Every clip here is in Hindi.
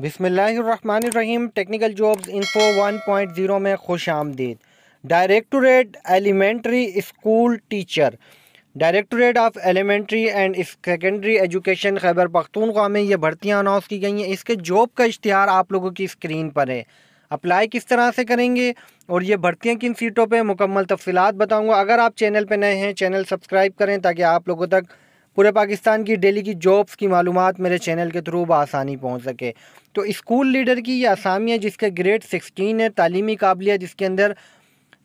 बिसमीम टेक्निकल जॉब्स इन्फो 1.0 में खुश आमदीद directorate elementary school teacher directorate of elementary and secondary education Khyber Pakhtunkhwa में ये भर्तियाँ अनाउंस की गई हैं इसके जॉब का इश्तहार आप लोगों की स्क्रीन पर है अप्लाई किस तरह से करेंगे और ये भर्तियाँ किन सीटों पर मुकम्मल तफसलत बताऊँगा अगर आप चैनल पर नए हैं चैनल सब्सक्राइब करें ताकि आप लोगों तक पूरे पाकिस्तान की डेली की जॉब्स की मालूम मेरे चैनल के थ्रू बसानी पहुँच सके तो स्कूल लीडर की ये असामियाँ जिसके ग्रेड सिक्सटीन है तालीमी काबिलियत जिसके अंदर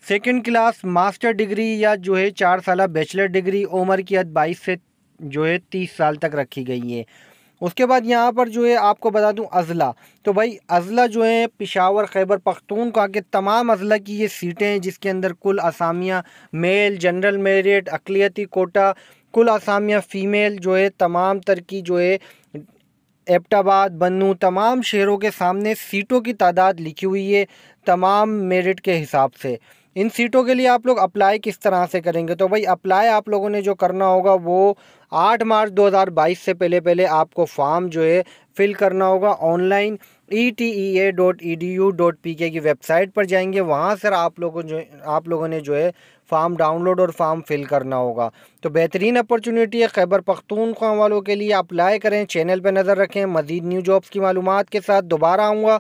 सेकेंड क्लास मास्टर डिग्री या जो है चार साल बैचलर डिग्री उम्र की हद बाईस से जो है तीस साल तक रखी गई है उसके बाद यहाँ पर जो है आपको बता दूँ अजला तो भाई अजला जो है पिशावर खैबर का के तमाम अजला की ये सीटें हैं जिसके अंदर कुल असामियाँ मेल जनरल मेरिट अकलीती कोटा कुल असामिया फ़ीमेल जो है तमाम तर की जो है एबटाबाद बन्नू तमाम शहरों के सामने सीटों की तादाद लिखी हुई है तमाम मेरिट के हिसाब से इन सीटों के लिए आप लोग अप्लाई किस तरह से करेंगे तो भाई अप्लाई आप लोगों ने जो करना होगा वो 8 मार्च 2022 से पहले पहले आपको फॉर्म जो है फिल करना होगा online E T E A dot E D U dot P K की वेबसाइट पर जाएंगे वहाँ सर आप लोगों जो आप लोगों ने जो है फॉर्म डाउनलोड और फॉर्म फिल करना होगा तो बेहतरीन अपॉर्चुनिटी है खैबर पख्तूनख्वा वालों के लिए अप्लाई करें चैनल पर नज़र रखें मज़ीद न्यू जॉब्स की मालूम के साथ दोबारा आऊँगा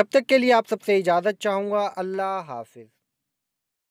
जब तक के लिए आप सबसे इजाज़त चाहूँगा अल्लाह हाफिज़